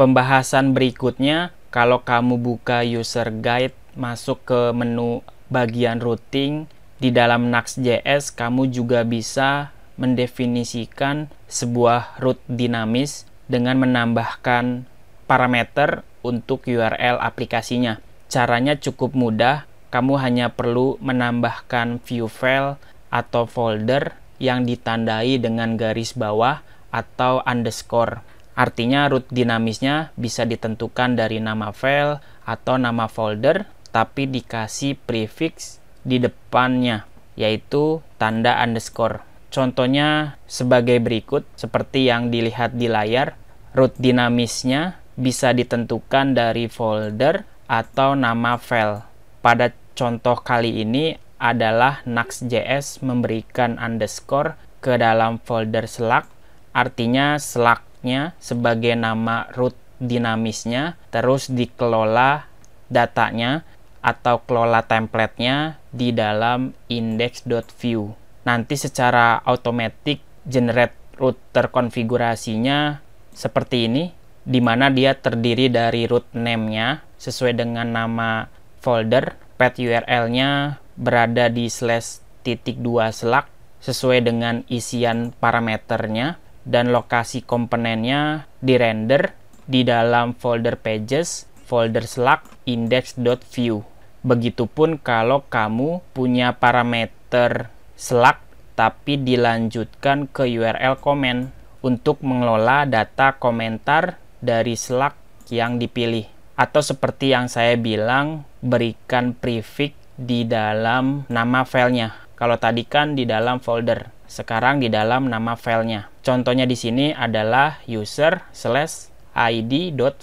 pembahasan berikutnya kalau kamu buka user guide masuk ke menu bagian routing di dalam Nuxt.js kamu juga bisa mendefinisikan sebuah route dinamis dengan menambahkan parameter untuk URL aplikasinya. Caranya cukup mudah, kamu hanya perlu menambahkan view file atau folder yang ditandai dengan garis bawah atau underscore. Artinya root dinamisnya bisa ditentukan dari nama file atau nama folder tapi dikasih prefix di depannya yaitu tanda underscore. Contohnya sebagai berikut seperti yang dilihat di layar root dinamisnya bisa ditentukan dari folder atau nama file. Pada contoh kali ini adalah Nuxt.js memberikan underscore ke dalam folder Slack, artinya Slack nya sebagai nama root dinamisnya, terus dikelola datanya atau kelola templatenya di dalam index.view. Nanti secara otomatis generate root terkonfigurasinya seperti ini, di mana dia terdiri dari root name-nya sesuai dengan nama folder, path URL-nya berada di slash titik dua selak sesuai dengan isian parameternya, dan lokasi komponennya di render di dalam folder pages, folder slug index.view. Begitupun kalau kamu punya parameter slug tapi dilanjutkan ke URL comment untuk mengelola data komentar dari slug yang dipilih. Atau seperti yang saya bilang, berikan prefix di dalam nama filenya. Kalau tadi kan di dalam folder, sekarang di dalam nama filenya. Contohnya di sini adalah user slash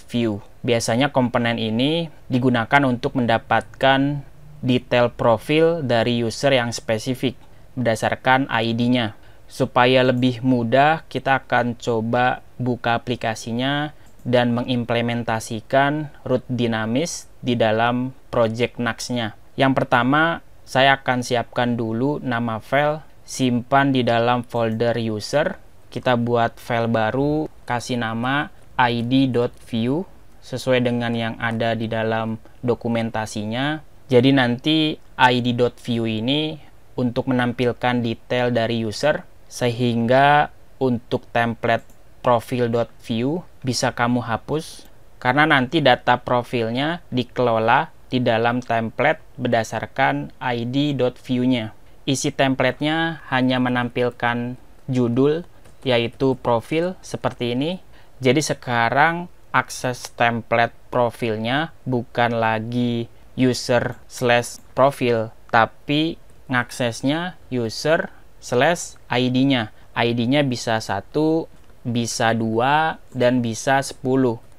view. Biasanya komponen ini digunakan untuk mendapatkan detail profil dari user yang spesifik berdasarkan ID-nya. Supaya lebih mudah, kita akan coba buka aplikasinya dan mengimplementasikan root dinamis di dalam project Nuxt-nya. Yang pertama, saya akan siapkan dulu nama file, simpan di dalam folder user, kita buat file baru kasih nama id.view sesuai dengan yang ada di dalam dokumentasinya jadi nanti id.view ini untuk menampilkan detail dari user sehingga untuk template profil.view bisa kamu hapus karena nanti data profilnya dikelola di dalam template berdasarkan id.view-nya. Isi templatenya hanya menampilkan judul, yaitu profil seperti ini. Jadi sekarang akses template profilnya bukan lagi user slash profil, tapi ngaksesnya user slash ID-nya. ID-nya bisa satu, bisa dua, dan bisa 10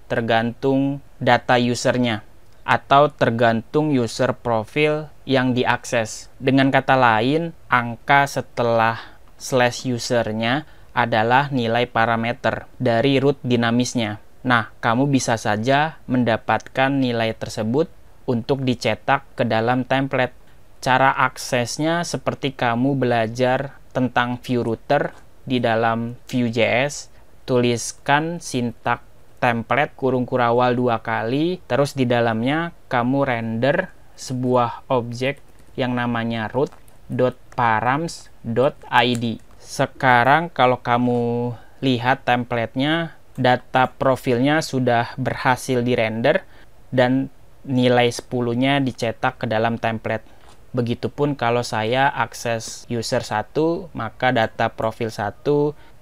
tergantung data usernya atau tergantung user profil yang diakses. Dengan kata lain, angka setelah slash usernya adalah nilai parameter dari root dinamisnya. Nah, kamu bisa saja mendapatkan nilai tersebut untuk dicetak ke dalam template. Cara aksesnya seperti kamu belajar tentang view router di dalam Vue.js, tuliskan sintak template kurung kurawal dua kali, terus di dalamnya kamu render sebuah objek yang namanya root.params.id sekarang kalau kamu lihat templatenya data profilnya sudah berhasil di render dan nilai 10 nya dicetak ke dalam template begitupun kalau saya akses user 1 maka data profil 1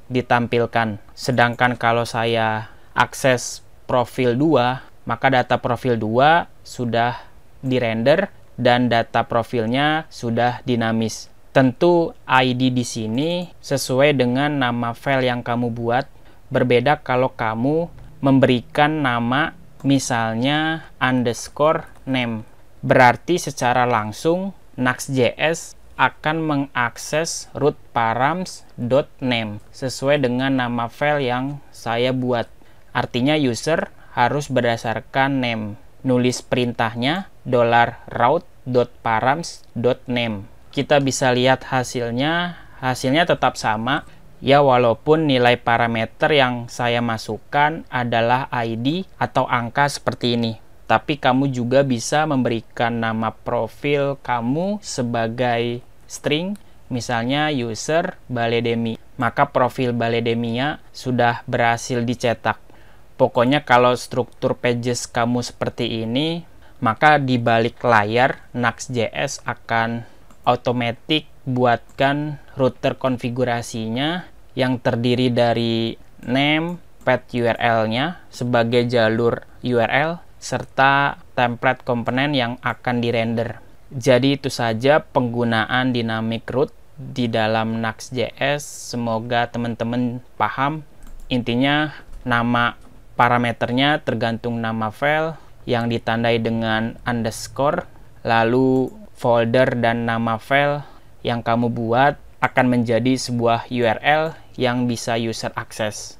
ditampilkan sedangkan kalau saya akses profil 2 maka data profil 2 sudah di render dan data profilnya sudah dinamis Tentu ID di sini sesuai dengan nama file yang kamu buat, berbeda kalau kamu memberikan nama misalnya underscore name. Berarti secara langsung Nuxt.js akan mengakses root params.name sesuai dengan nama file yang saya buat. Artinya user harus berdasarkan name. Nulis perintahnya $route.params.name kita bisa lihat hasilnya hasilnya tetap sama ya walaupun nilai parameter yang saya masukkan adalah ID atau angka seperti ini. Tapi kamu juga bisa memberikan nama profil kamu sebagai string, misalnya user baledemi. Maka profil baledemia sudah berhasil dicetak. Pokoknya kalau struktur pages kamu seperti ini, maka di balik layar Nuxt.js akan automatic buatkan router konfigurasinya yang terdiri dari name, path URL-nya sebagai jalur URL, serta template komponen yang akan dirender. Jadi itu saja penggunaan dynamic route di dalam Nuxt.js. Semoga teman-teman paham. Intinya nama parameternya tergantung nama file yang ditandai dengan underscore lalu folder dan nama file yang kamu buat akan menjadi sebuah URL yang bisa user akses.